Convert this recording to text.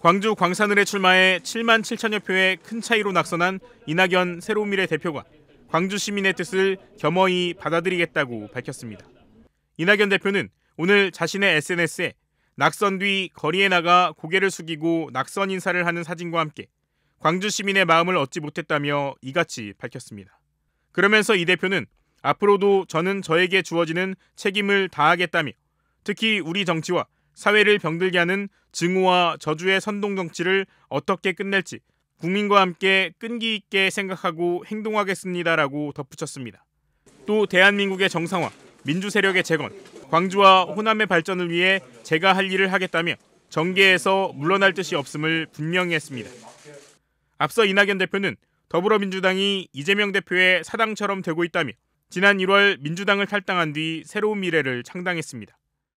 광주 광산을에 출마해 7만 7천여 표의 큰 차이로 낙선한 이낙연 새로미래 대표가 광주 시민의 뜻을 겸허히 받아들이겠다고 밝혔습니다. 이낙연 대표는 오늘 자신의 SNS에 낙선 뒤 거리에 나가 고개를 숙이고 낙선 인사를 하는 사진과 함께 광주 시민의 마음을 얻지 못했다며 이같이 밝혔습니다. 그러면서 이 대표는 앞으로도 저는 저에게 주어지는 책임을 다하겠다며 특히 우리 정치와 사회를 병들게 하는 증오와 저주의 선동 정치를 어떻게 끝낼지 국민과 함께 끈기 있게 생각하고 행동하겠습니다라고 덧붙였습니다. 또 대한민국의 정상화, 민주 세력의 재건, 광주와 호남의 발전을 위해 제가 할 일을 하겠다며 정계에서 물러날 뜻이 없음을 분명히 했습니다. 앞서 이낙연 대표는 더불어민주당이 이재명 대표의 사당처럼 되고 있다며 지난 1월 민주당을 탈당한 뒤 새로운 미래를 창당했습니다.